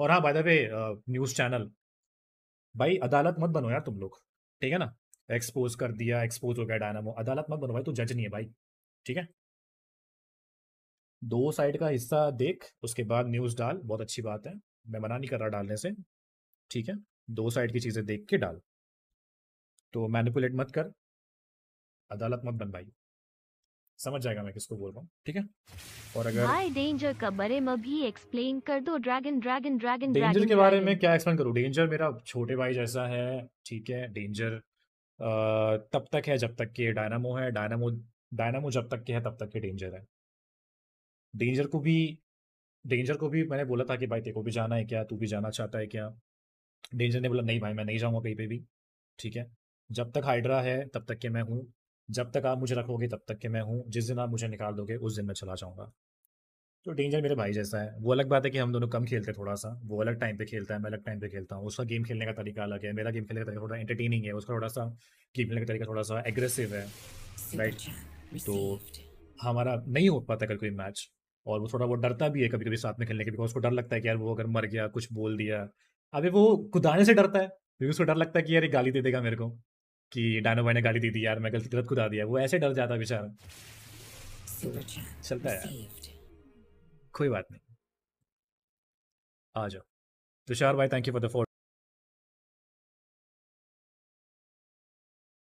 और हाँ by the way news channel भाई अदालत मत बनो यार तुम लोग ठीक है ना एक्सपोज कर दिया एक्सपोज हो गया डायनामो अदालत मत बनो भाई तू जज नहीं है भाई ठीक है दो साइड का हिस्सा देख उसके बाद न्यूज़ डाल बहुत अच्छी बात है मैं मना नहीं कर रहा डालने से ठीक है दो साइड की चीज़ें देख के डाल तो मैनिपुलेट मत कर अदालत मत बन भाई समझ जाएगा मैं किसको बोल रहा हूँ ठीक है और अगर हाई डेंजर का बारे में भी एक्सप्लेन कर दो ड्रैगन ड्रैगन ड्रैगन डेंजर के बारे में क्या एक्सप्लेन करूँ डेंजर मेरा छोटे भाई जैसा है ठीक है डेंजर तब तक है जब तक के डायनामो है डायनामो डायनामो जब तक के है तब तक के डेंजर है डेंजर को भी डेंजर को भी मैंने बोला था कि भाई तेरे को भी जाना है क्या तू भी जाना चाहता है क्या डेंजर ने बोला नहीं भाई मैं नहीं जाऊँगा कहीं पे भी ठीक है जब तक हाइड्रा है तब तक के मैं हूँ जब तक आप मुझे रखोगे तब तक के मैं हूँ जिस दिन आप मुझे निकाल दोगे उस दिन मैं चला जाऊँगा तो डेंजर मेरे भाई जैसा है वो अलग बात है कि हम दोनों कम खेलते हैं थोड़ा सा वो अलग टाइम पे खेलता है मैं अलग टाइम पे खेलता हूँ उसका गेम खेलने का तरीका अलग है मेरा गेम खेलने का तरीका थोड़ा एंटरटेनिंग है उसका थोड़ा सा गेम खेलने का तरीका थोड़ा सा एग्रेसिव है राइट तो हमारा नहीं हो पाता कल कोई मैच और वो थोड़ा बहुत डरता भी है कभी कभी साथ में खेलने के बिकॉज उसको डर लगता है कि यार वो अगर मर गया कुछ बोल दिया अभी वो खुदाने से डरता है क्योंकि उसको डर लगता है कि यार गाली दे देगा मेरे को कि डायनो भाई ने गाली दी थी यार मैं गलती गलत खुदा दिया वो ऐसे डर जाता बेचारा चलता है कोई बात नहीं आ जाओ तुषार भाई thank you for the photo